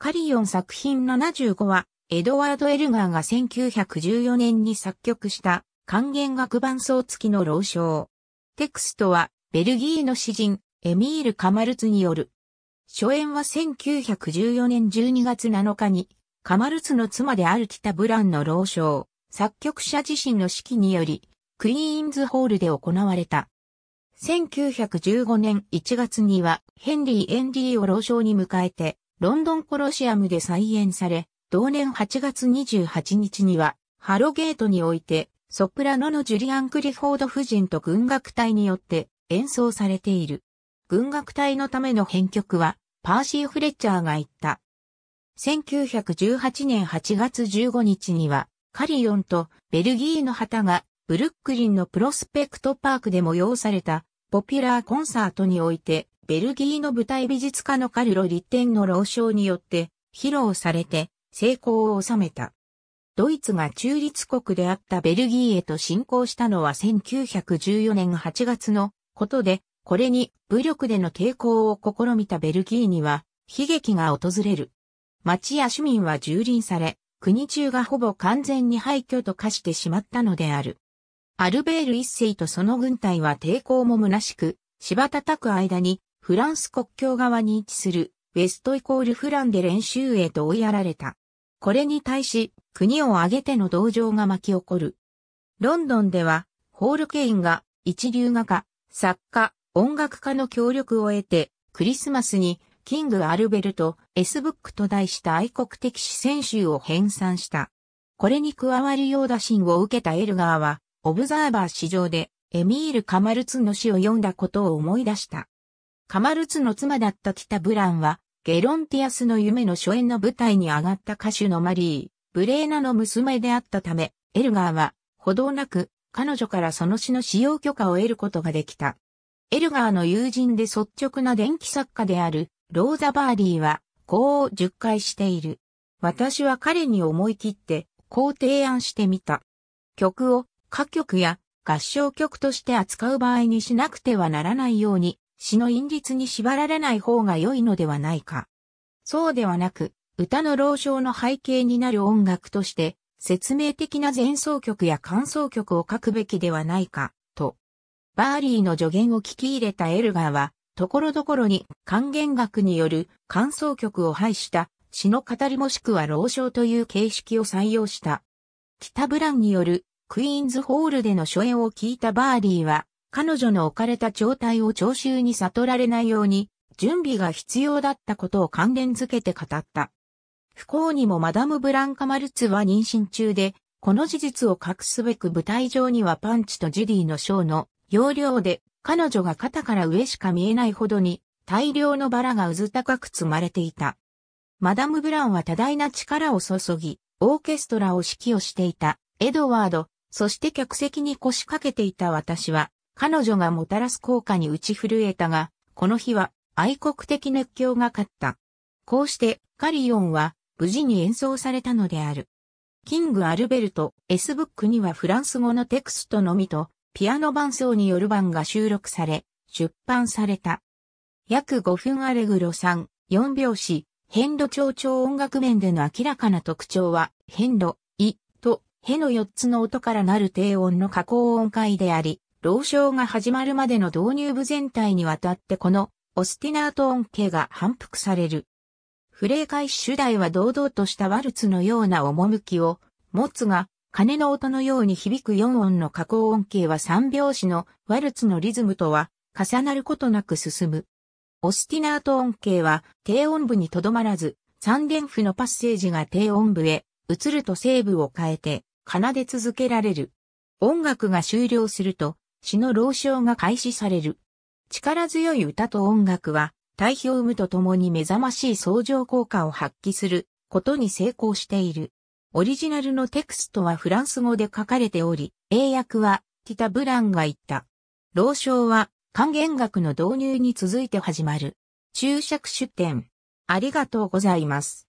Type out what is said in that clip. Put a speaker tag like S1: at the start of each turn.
S1: カリオン作品75は、エドワード・エルガーが1914年に作曲した、還元楽伴奏付きの朗唱。テクストは、ベルギーの詩人、エミール・カマルツによる。初演は1914年12月7日に、カマルツの妻である北ブランの朗唱、作曲者自身の指揮により、クイーンズホールで行われた。1915年1月には、ヘンリー・エンディを朗唱に迎えて、ロンドンコロシアムで再演され、同年8月28日には、ハロゲートにおいて、ソプラノのジュリアン・クリフォード夫人と軍楽隊によって演奏されている。軍楽隊のための編曲は、パーシー・フレッチャーが言った。1918年8月15日には、カリオンとベルギーの旗がブルックリンのプロスペクトパークで催されたポピュラーコンサートにおいてベルギーの舞台美術家のカルロ・リッテンの老将によって披露されて成功を収めた。ドイツが中立国であったベルギーへと侵攻したのは1914年8月のことで、これに武力での抵抗を試みたベルギーには悲劇が訪れる。町や市民は蹂躙され、国中がほぼ完全に廃墟と化してしまったのである。アルベール一世とその軍隊は抵抗も虚しく、柴叩く間にフランス国境側に位置するウェストイコールフランで練習へと追いやられた。これに対し、国を挙げての同情が巻き起こる。ロンドンでは、ホールケインが一流画家、作家、音楽家の協力を得て、クリスマスにキング・アルベルト・エスブックと題した愛国的視線集を編纂した。これに加わるよう打診を受けたエルガーは、オブザーバー市場でエミール・カマルツの詩を読んだことを思い出した。カマルツの妻だった北ブランは、ゲロンティアスの夢の初演の舞台に上がった歌手のマリー、ブレーナの娘であったため、エルガーは、ほどなく、彼女からその詩の使用許可を得ることができた。エルガーの友人で率直な電気作家である、ローザ・バーリーは、こう述回している。私は彼に思い切って、こう提案してみた。曲を、歌曲や合唱曲として扱う場合にしなくてはならないように、詩の韻律に縛られない方が良いのではないか。そうではなく、歌の老唱の背景になる音楽として、説明的な前奏曲や感想曲を書くべきではないか、と。バーリーの助言を聞き入れたエルガーは、ところどころに還元楽による感想曲を配した詩の語りもしくは老唱という形式を採用した。北ブランによるクイーンズホールでの初演を聞いたバーリーは、彼女の置かれた状態を聴衆に悟られないように、準備が必要だったことを関連づけて語った。不幸にもマダム・ブランカ・マルツは妊娠中で、この事実を隠すべく舞台上にはパンチとジュディのショーの要領で、彼女が肩から上しか見えないほどに大量のバラがうず高く積まれていた。マダム・ブランは多大な力を注ぎ、オーケストラを指揮をしていたエドワード、そして客席に腰掛けていた私は、彼女がもたらす効果に打ち震えたが、この日は愛国的熱狂が勝った。こうしてカリオンは無事に演奏されたのである。キング・アルベルト・ S・ ブックにはフランス語のテクストのみと、ピアノ伴奏による版が収録され、出版された。約5分アレグロ3、4拍子、変度長調音楽面での明らかな特徴は、変度、いと、への4つの音からなる低音の加工音階であり、老将が始まるまでの導入部全体にわたってこのオスティナート音形が反復される。フレー開始主題は堂々としたワルツのような趣を持つが、鐘の音のように響く4音の加工音形は3拍子のワルツのリズムとは重なることなく進む。オスティナート音形は低音部にとどまらず、三連符のパッセージが低音部へ移ると声部を変えて奏で続けられる。音楽が終了すると詩の朗唱が開始される。力強い歌と音楽は、体表無と共に目覚ましい相乗効果を発揮することに成功している。オリジナルのテクストはフランス語で書かれており、英訳はティタ・ブランが言った。老唱は還元学の導入に続いて始まる。注釈出典。ありがとうございます。